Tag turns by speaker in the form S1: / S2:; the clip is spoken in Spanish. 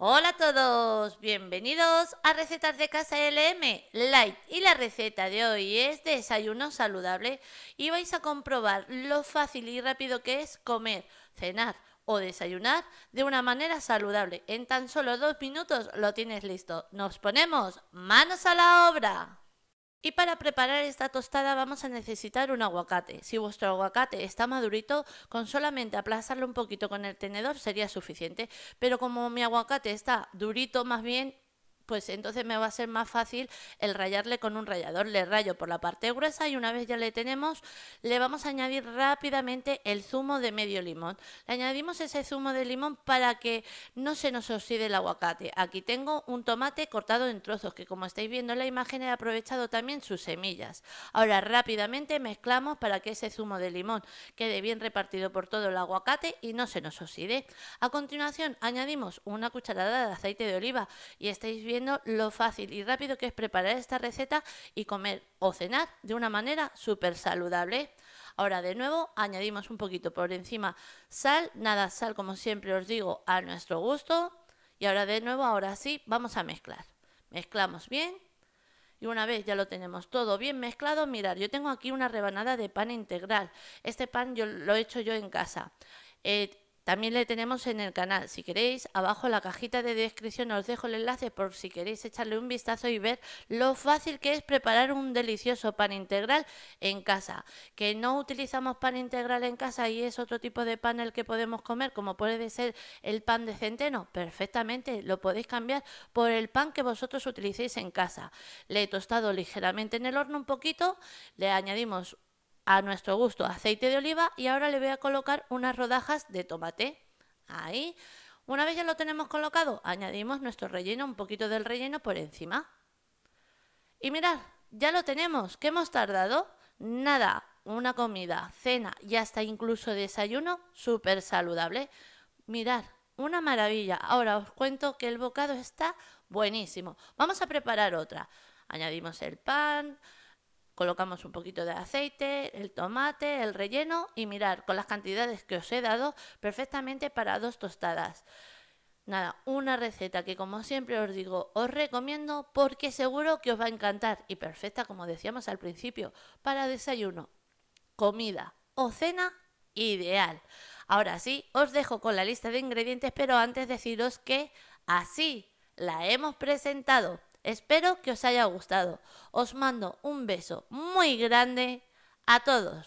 S1: Hola a todos, bienvenidos a Recetas de Casa LM Light y la receta de hoy es desayuno saludable y vais a comprobar lo fácil y rápido que es comer, cenar o desayunar de una manera saludable. En tan solo dos minutos lo tienes listo. Nos ponemos manos a la obra. Y para preparar esta tostada vamos a necesitar un aguacate. Si vuestro aguacate está madurito, con solamente aplastarlo un poquito con el tenedor sería suficiente. Pero como mi aguacate está durito, más bien pues entonces me va a ser más fácil el rayarle con un rallador. Le rayo por la parte gruesa y una vez ya le tenemos, le vamos a añadir rápidamente el zumo de medio limón. Le añadimos ese zumo de limón para que no se nos oxide el aguacate. Aquí tengo un tomate cortado en trozos, que como estáis viendo en la imagen he aprovechado también sus semillas. Ahora rápidamente mezclamos para que ese zumo de limón quede bien repartido por todo el aguacate y no se nos oxide. A continuación añadimos una cucharada de aceite de oliva y estáis viendo lo fácil y rápido que es preparar esta receta y comer o cenar de una manera súper saludable. Ahora de nuevo añadimos un poquito por encima sal, nada sal como siempre os digo a nuestro gusto y ahora de nuevo ahora sí vamos a mezclar. Mezclamos bien y una vez ya lo tenemos todo bien mezclado, mirar yo tengo aquí una rebanada de pan integral. Este pan yo lo he hecho yo en casa. Eh, también le tenemos en el canal. Si queréis, abajo en la cajita de descripción os dejo el enlace por si queréis echarle un vistazo y ver lo fácil que es preparar un delicioso pan integral en casa. Que no utilizamos pan integral en casa y es otro tipo de pan el que podemos comer, como puede ser el pan de centeno. Perfectamente, lo podéis cambiar por el pan que vosotros utilicéis en casa. Le he tostado ligeramente en el horno un poquito, le añadimos a nuestro gusto aceite de oliva y ahora le voy a colocar unas rodajas de tomate. Ahí. Una vez ya lo tenemos colocado, añadimos nuestro relleno, un poquito del relleno por encima. Y mirad, ya lo tenemos. ¿Qué hemos tardado? Nada, una comida, cena y hasta incluso desayuno súper saludable. Mirad, una maravilla. Ahora os cuento que el bocado está buenísimo. Vamos a preparar otra. Añadimos el pan, Colocamos un poquito de aceite, el tomate, el relleno y mirar con las cantidades que os he dado perfectamente para dos tostadas. Nada, una receta que como siempre os digo, os recomiendo porque seguro que os va a encantar y perfecta, como decíamos al principio, para desayuno, comida o cena ideal. Ahora sí, os dejo con la lista de ingredientes, pero antes deciros que así la hemos presentado. Espero que os haya gustado. Os mando un beso muy grande a todos.